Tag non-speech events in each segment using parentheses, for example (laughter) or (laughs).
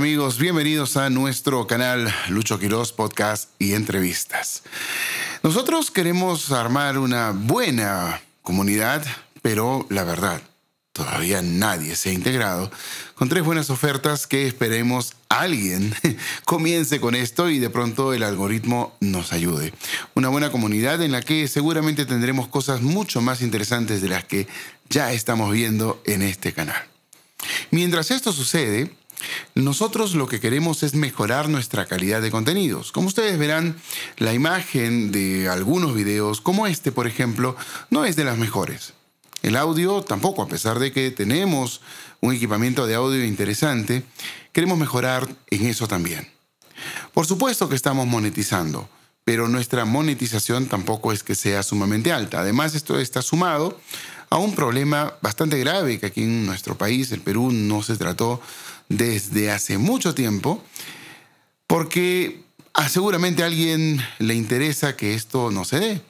amigos, bienvenidos a nuestro canal Lucho Quiroz Podcast y Entrevistas. Nosotros queremos armar una buena comunidad, pero la verdad, todavía nadie se ha integrado, con tres buenas ofertas que esperemos alguien (laughs) comience con esto y de pronto el algoritmo nos ayude. Una buena comunidad en la que seguramente tendremos cosas mucho más interesantes de las que ya estamos viendo en este canal. Mientras esto sucede, nosotros lo que queremos es mejorar nuestra calidad de contenidos. Como ustedes verán, la imagen de algunos videos, como este por ejemplo, no es de las mejores. El audio tampoco, a pesar de que tenemos un equipamiento de audio interesante, queremos mejorar en eso también. Por supuesto que estamos monetizando, pero nuestra monetización tampoco es que sea sumamente alta. Además, esto está sumado a un problema bastante grave que aquí en nuestro país, el Perú, no se trató desde hace mucho tiempo, porque ah, seguramente a alguien le interesa que esto no se dé.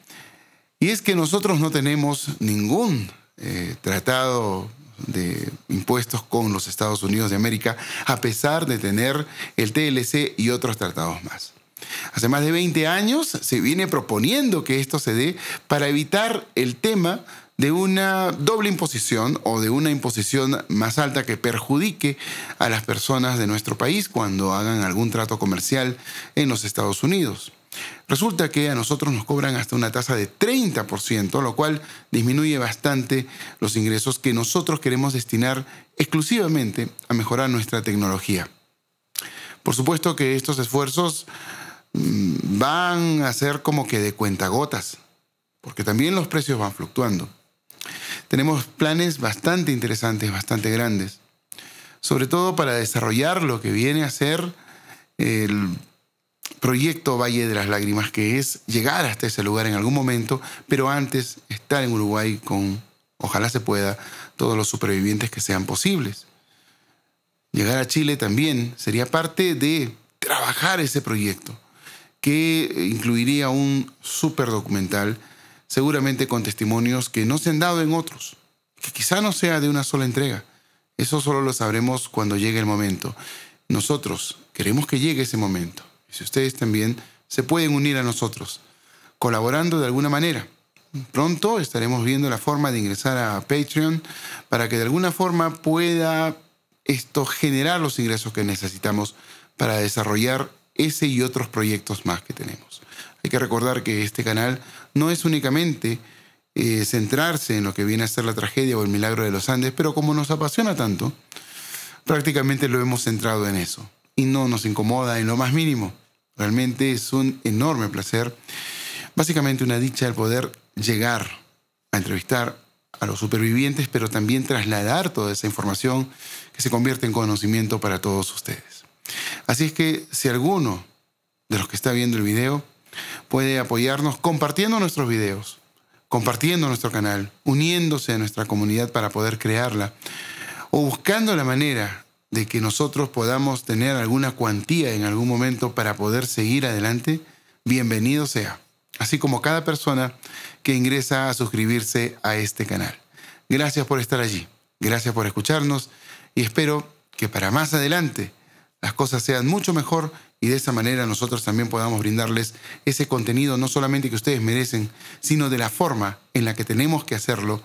Y es que nosotros no tenemos ningún eh, tratado de impuestos con los Estados Unidos de América, a pesar de tener el TLC y otros tratados más. Hace más de 20 años se viene proponiendo que esto se dé para evitar el tema de una doble imposición o de una imposición más alta que perjudique a las personas de nuestro país cuando hagan algún trato comercial en los Estados Unidos. Resulta que a nosotros nos cobran hasta una tasa de 30%, lo cual disminuye bastante los ingresos que nosotros queremos destinar exclusivamente a mejorar nuestra tecnología. Por supuesto que estos esfuerzos mm, van a ser como que de cuentagotas, porque también los precios van fluctuando tenemos planes bastante interesantes, bastante grandes, sobre todo para desarrollar lo que viene a ser el proyecto Valle de las Lágrimas, que es llegar hasta ese lugar en algún momento, pero antes estar en Uruguay con, ojalá se pueda, todos los supervivientes que sean posibles. Llegar a Chile también sería parte de trabajar ese proyecto, que incluiría un superdocumental documental seguramente con testimonios que no se han dado en otros, que quizá no sea de una sola entrega. Eso solo lo sabremos cuando llegue el momento. Nosotros queremos que llegue ese momento. Y si ustedes también se pueden unir a nosotros, colaborando de alguna manera. Pronto estaremos viendo la forma de ingresar a Patreon para que de alguna forma pueda esto generar los ingresos que necesitamos para desarrollar ese y otros proyectos más que tenemos. Hay que recordar que este canal no es únicamente eh, centrarse en lo que viene a ser la tragedia o el milagro de los Andes, pero como nos apasiona tanto, prácticamente lo hemos centrado en eso y no nos incomoda en lo más mínimo. Realmente es un enorme placer, básicamente una dicha el poder llegar a entrevistar a los supervivientes, pero también trasladar toda esa información que se convierte en conocimiento para todos ustedes. Así es que si alguno de los que está viendo el video puede apoyarnos compartiendo nuestros videos, compartiendo nuestro canal, uniéndose a nuestra comunidad para poder crearla o buscando la manera de que nosotros podamos tener alguna cuantía en algún momento para poder seguir adelante, bienvenido sea, así como cada persona que ingresa a suscribirse a este canal. Gracias por estar allí, gracias por escucharnos y espero que para más adelante las cosas sean mucho mejor y de esa manera nosotros también podamos brindarles ese contenido no solamente que ustedes merecen, sino de la forma en la que tenemos que hacerlo,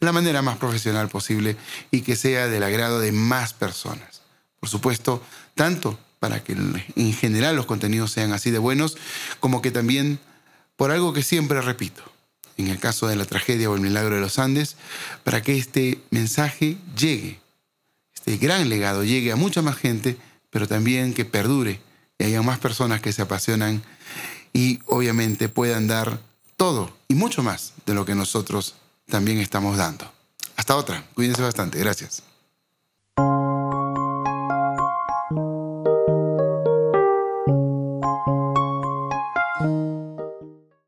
la manera más profesional posible y que sea del agrado de más personas. Por supuesto, tanto para que en general los contenidos sean así de buenos, como que también por algo que siempre repito, en el caso de la tragedia o el milagro de los Andes, para que este mensaje llegue, este gran legado llegue a mucha más gente pero también que perdure y haya más personas que se apasionan y obviamente puedan dar todo y mucho más de lo que nosotros también estamos dando. Hasta otra. Cuídense bastante. Gracias.